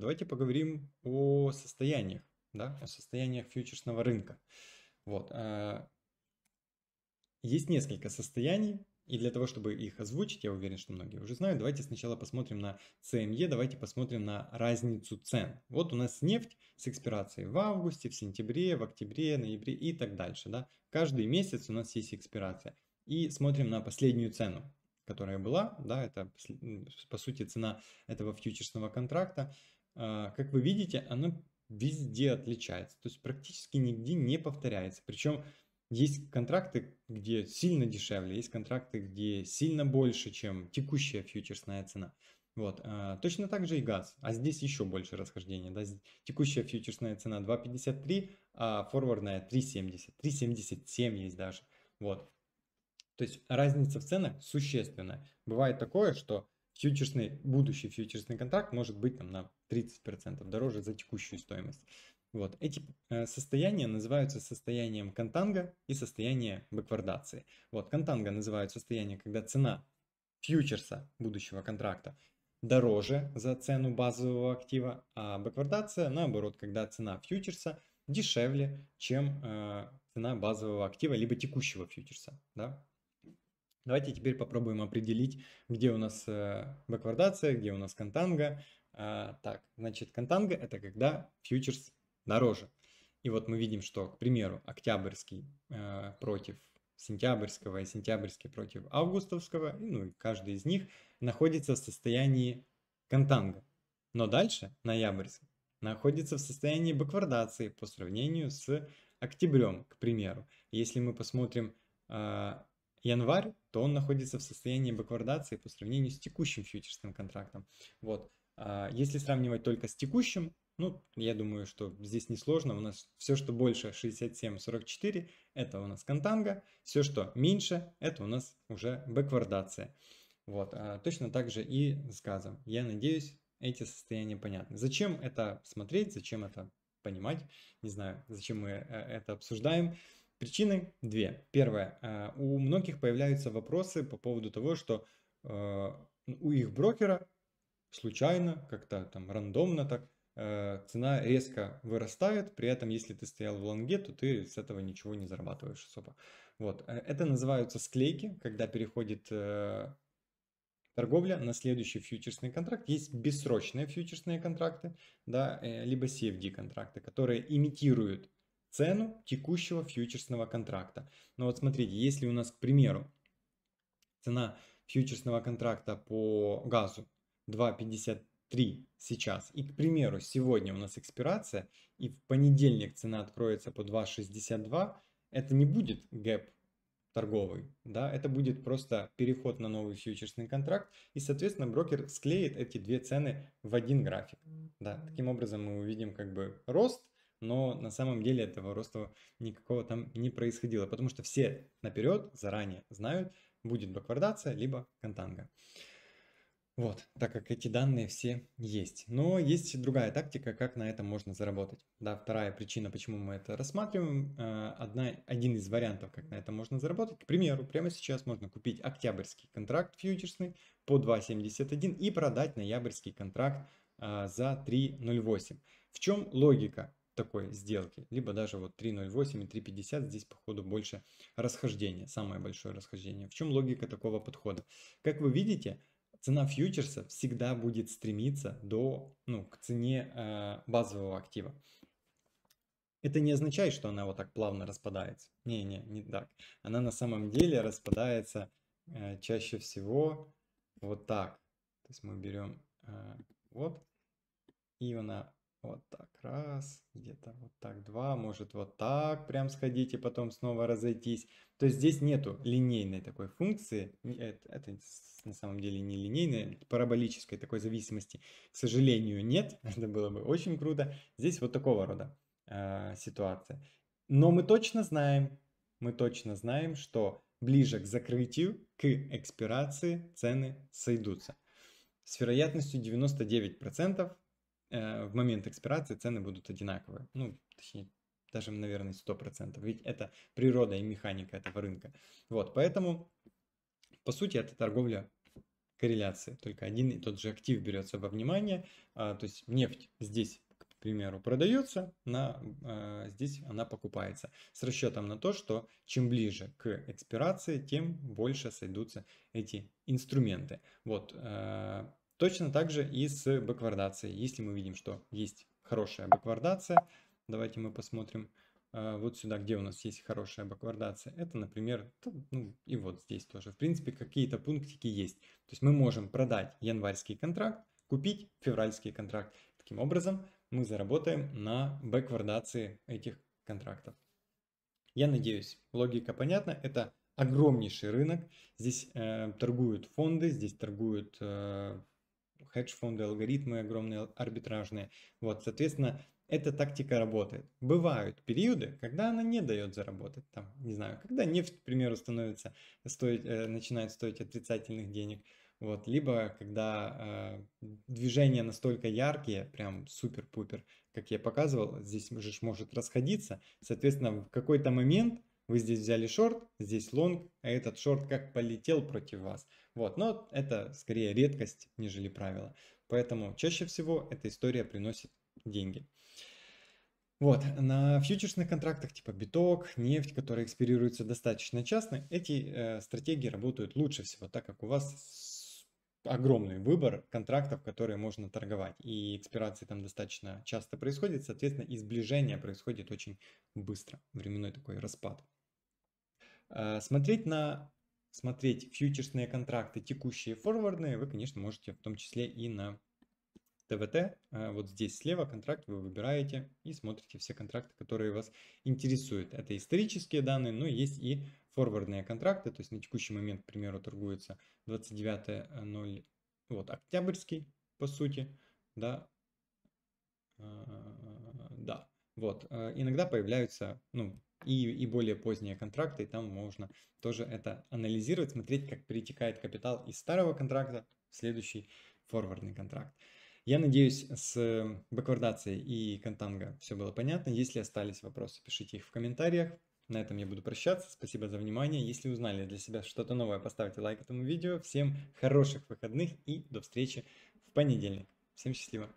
Давайте поговорим о состояниях, да, о состояниях фьючерсного рынка. Вот. Э, есть несколько состояний, и для того, чтобы их озвучить, я уверен, что многие уже знают, давайте сначала посмотрим на CME, эм давайте посмотрим на разницу цен. Вот у нас нефть с экспирацией в августе, в сентябре, в октябре, ноябре и так дальше. Да? Каждый месяц у нас есть экспирация. И смотрим на последнюю цену, которая была. Да, это, по сути, цена этого фьючерсного контракта. А, как вы видите, она везде отличается, то есть практически нигде не повторяется. Причем есть контракты, где сильно дешевле, есть контракты, где сильно больше, чем текущая фьючерсная цена. Вот. А, точно так же и газ. А здесь еще больше расхождения. Да? Текущая фьючерсная цена 2.53, а форвардная 3.70. 3.77 есть даже. Вот. То есть разница в ценах существенная. Бывает такое, что фьючерсный, будущий фьючерсный контракт может быть там на 30% дороже за текущую стоимость. Вот. Эти э, состояния называются состоянием контанга и состояние бэквардации. Вот. Контанга называют состояние, когда цена фьючерса будущего контракта дороже за цену базового актива, а бэквардация наоборот, когда цена фьючерса дешевле, чем э, цена базового актива либо текущего фьючерса. Да? Давайте теперь попробуем определить, где у нас э, бэквардация, где у нас контанга. А, так, значит, контанга – это когда фьючерс дороже. И вот мы видим, что, к примеру, октябрьский э, против сентябрьского и сентябрьский против августовского, ну и каждый из них находится в состоянии контанга. Но дальше ноябрьский находится в состоянии баквардации по сравнению с октябрем, к примеру. Если мы посмотрим а, январь, то он находится в состоянии бэквардации по сравнению с текущим фьючерсным контрактом. Вот. А, если сравнивать только с текущим, ну, я думаю, что здесь несложно. У нас все, что больше 67-44, это у нас контанга. Все, что меньше, это у нас уже бэквардация. Вот. А, точно так же и с газом. Я надеюсь, эти состояния понятны. Зачем это смотреть, зачем это понимать? Не знаю, зачем мы э, это обсуждаем. Причины две. Первое. А, у многих появляются вопросы по поводу того, что а, у их брокера случайно, как-то там рандомно так, а, цена резко вырастает, при этом если ты стоял в лонге, то ты с этого ничего не зарабатываешь особо. Вот. Это называются склейки, когда переходит торговля на следующий фьючерсный контракт. Есть бессрочные фьючерсные контракты, да, э, либо CFD контракты, которые имитируют цену текущего фьючерсного контракта. Но вот смотрите, если у нас, к примеру, цена фьючерсного контракта по газу 2,53 сейчас, и, к примеру, сегодня у нас экспирация, и в понедельник цена откроется по 2,62, это не будет гэп торговый, да, это будет просто переход на новый фьючерсный контракт, и, соответственно, брокер склеит эти две цены в один график, да, таким образом мы увидим как бы рост но на самом деле этого роста никакого там не происходило, потому что все наперед заранее знают, будет баквардация либо контанга. Вот, так как эти данные все есть. Но есть другая тактика, как на этом можно заработать. Да, вторая причина, почему мы это рассматриваем, а, одна, один из вариантов, как на этом можно заработать. К примеру, прямо сейчас можно купить октябрьский контракт фьючерсный по 2.71 и продать ноябрьский контракт а, за 3.08. В чем логика? такой сделки. Либо даже вот 3.08 и 3.50 здесь походу больше расхождения самое большое расхождение. В чем логика такого подхода? Как вы видите, цена фьючерса всегда будет стремиться до, ну, к цене э, базового актива. Это не означает, что она вот так плавно распадается. Не-не, не так. Она на самом деле распадается э, чаще всего вот так. То есть мы берем э, вот, и она вот так, раз, где-то вот так, два, может вот так прям сходить и потом снова разойтись. То есть здесь нету линейной такой функции, это, это на самом деле не линейная, параболической такой зависимости, к сожалению, нет, это было бы очень круто. Здесь вот такого рода э, ситуация. Но мы точно знаем, мы точно знаем, что ближе к закрытию, к экспирации цены сойдутся. С вероятностью 99% Э, в момент экспирации цены будут одинаковые. Ну, точнее, даже, наверное, 100%. Ведь это природа и механика этого рынка. Вот, поэтому, по сути, это торговля корреляции. Только один и тот же актив берется во внимание. А, то есть нефть здесь к примеру, продается, на, э, здесь она покупается. С расчетом на то, что чем ближе к экспирации, тем больше сойдутся эти инструменты. Вот, э, Точно так же и с бэквардацией. Если мы видим, что есть хорошая бэквардация, давайте мы посмотрим а, вот сюда, где у нас есть хорошая бэквардация. Это, например, ну и вот здесь тоже. В принципе, какие-то пунктики есть. То есть мы можем продать январьский контракт, купить февральский контракт. Таким образом, мы заработаем на бэквардации этих контрактов. Я надеюсь, логика понятна. Это огромнейший рынок. Здесь э, торгуют фонды, здесь торгуют э, хедж-фонды, алгоритмы огромные, арбитражные. Вот, соответственно, эта тактика работает. Бывают периоды, когда она не дает заработать. Там, не знаю, когда нефть, к примеру, становится, стоит, э, начинает стоить отрицательных денег. Вот, либо когда э, движения настолько яркие, прям супер-пупер, как я показывал, здесь же может расходиться. Соответственно, в какой-то момент вы здесь взяли шорт, здесь лонг, а этот шорт как полетел против вас. Вот, но это скорее редкость, нежели правило. Поэтому чаще всего эта история приносит деньги. Вот, на фьючерсных контрактах типа биток, нефть, которые экспирируются достаточно часто, эти э, стратегии работают лучше всего, так как у вас огромный выбор контрактов, которые можно торговать. И экспирации там достаточно часто происходит, соответственно, и сближение происходит очень быстро, временной такой распад. Э, смотреть на смотреть фьючерсные контракты, текущие форвардные, вы, конечно, можете в том числе и на ТВТ. Э, вот здесь слева контракт вы выбираете и смотрите все контракты, которые вас интересуют. Это исторические данные, но есть и форвардные контракты. То есть на текущий момент, к примеру, торгуется 29.0, вот октябрьский, по сути, да, э, да, вот, иногда появляются, ну, и, и более поздние контракты, и там можно тоже это анализировать, смотреть, как перетекает капитал из старого контракта в следующий форвардный контракт. Я надеюсь, с эм, бэквардацией и контанго все было понятно. Если остались вопросы, пишите их в комментариях. На этом я буду прощаться. Спасибо за внимание. Если узнали для себя что-то новое, поставьте лайк этому видео. Всем хороших выходных и до встречи в понедельник. Всем счастливо!